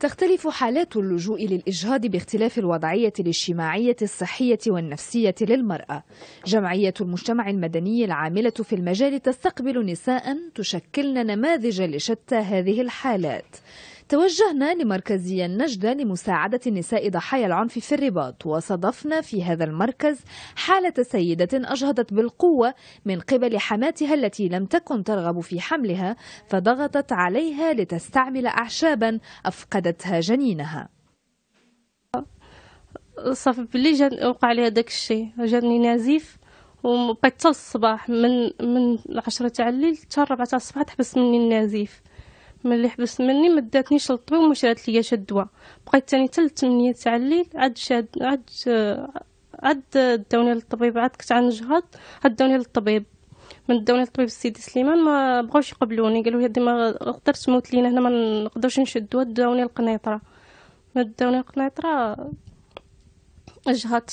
تختلف حالات اللجوء للإجهاض باختلاف الوضعية الاجتماعية الصحية والنفسية للمرأة جمعية المجتمع المدني العاملة في المجال تستقبل نساء تشكلن نماذج لشتى هذه الحالات توجهنا لمركزي النجدة لمساعدة النساء ضحايا العنف في الرباط وصدفنا في هذا المركز حالة سيدة أجهضت بالقوة من قبل حماتها التي لم تكن ترغب في حملها فضغطت عليها لتستعمل أعشابا أفقدتها جنينها صافي بلي جن... وقع لي هذاك الشيء جاني نزيف وبقيت الصباح من من 10 تاع الليل حتى 4 تاع الصباح تحبس مني النزيف ملي حبس مني ما داتنيش للطبيب وما شرات ليا شاد الدواء بقيت ثاني حتى 8 تاع الليل عاد شاد عاد عاد داوني للطبيب عاد كنت عنجهض عاد داوني للطبيب من داوني للطبيب السيدي سليمان ما بغاوش يقبلوني قالوا لي ما قدرت تموت لينا هنا ما نقدرش نشدوها داوني القنيطره من داوني القنيطره جهات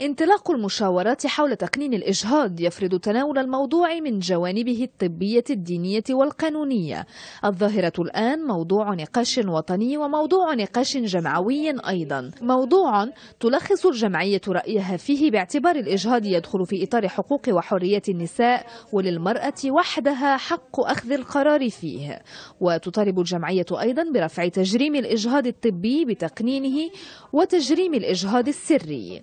انطلاق المشاورات حول تقنين الإجهاض يفرض تناول الموضوع من جوانبه الطبية الدينية والقانونية الظاهرة الآن موضوع نقاش وطني وموضوع نقاش جمعوي أيضا موضوع تلخص الجمعية رأيها فيه باعتبار الإجهاض يدخل في إطار حقوق وحريات النساء وللمرأة وحدها حق أخذ القرار فيه وتطالب الجمعية أيضا برفع تجريم الإجهاض الطبي بتقنينه وتجريم الإجهاض السري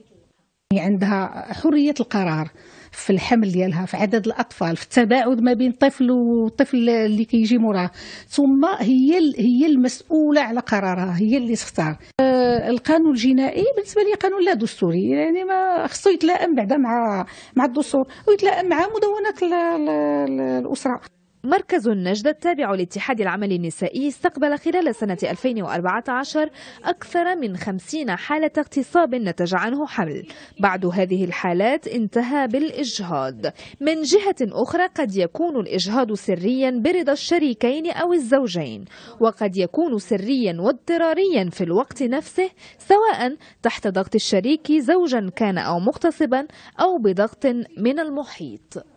يعني عندها حريه القرار في الحمل ديالها في عدد الاطفال في التباعد ما بين طفل والطفل اللي كيجي موراه ثم هي هي المسؤوله على قرارها هي اللي تختار آه، القانون الجنائي بالنسبه لي قانون لا دستوري يعني ما خصو يتلائم بعدا مع مع الدستور ويتلائم مع مدونات الاسره مركز النجدة التابع لاتحاد العمل النسائي استقبل خلال سنة 2014 أكثر من 50 حالة اغتصاب نتج عنه حمل بعض هذه الحالات انتهى بالإجهاض من جهة أخرى قد يكون الإجهاض سريا برضا الشريكين أو الزوجين وقد يكون سريا واضطراريا في الوقت نفسه سواء تحت ضغط الشريك زوجا كان أو مغتصبا أو بضغط من المحيط